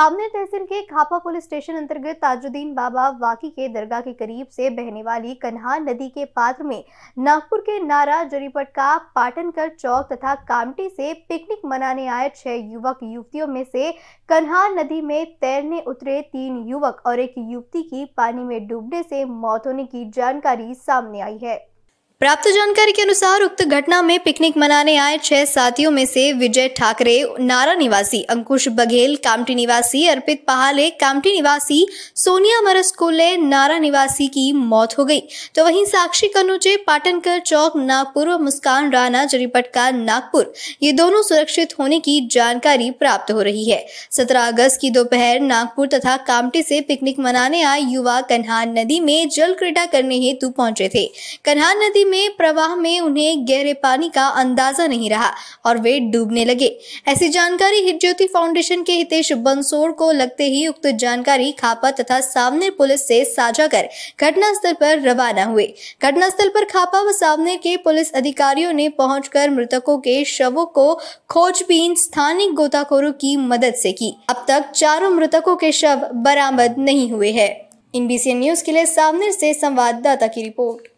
सामने तहसील के खापा police station अंतर्गत ताजुद्दीन बाबा वाकी के दरगाह के करीब से बहने वाली कन्हा नदी के पात्र में नागपुर के नारा जरीपट का पाटनकर चौक तथा कामटी से पिकनिक मनाने आए छह युवक युवतियों में से कन्हा नदी में तैरने उतरे तीन युवक और एक युवती की पानी में डूबने से मौत होने की जानकारी सामने आई है प्राप्त जानकारी के अनुसार उक्त घटना में पिकनिक मनाने आए छह साथियों में से विजय ठाकरे नारा निवासी अंकुश बघेल कामटी निवासी अर्पित पहाले कामटी निवासी सोनिया मरसकोले नारा निवासी की मौत हो गई तो वहीं साक्षी कनुजे पाटनकर चौक नागपुर और मुस्कान राणा जरीपटका नागपुर ये दोनों सुरक्षित होने की जानकारी प्राप्त हो रही है सत्रह अगस्त की दोपहर नागपुर तथा कामटी से पिकनिक मनाने आए युवा कन्हान नदी में जल क्रीडा करने हेतु पहुंचे थे कन्हान नदी में प्रवाह में उन्हें गहरे पानी का अंदाजा नहीं रहा और वे डूबने लगे ऐसी जानकारी हितज्योति फाउंडेशन के हितेश बंसोड़ को लगते ही उक्त जानकारी खापा तथा सामने पुलिस से साझा कर घटना स्थल पर रवाना हुए घटनास्थल पर खापा व सामने के पुलिस अधिकारियों ने पहुंचकर मृतकों के शवों को खोजबीन स्थानीय गोताखोरों की मदद से की अब तक चारों मृतकों के शव बरामद नहीं हुए हैं इन न्यूज के लिए सामने से संवाददाता की रिपोर्ट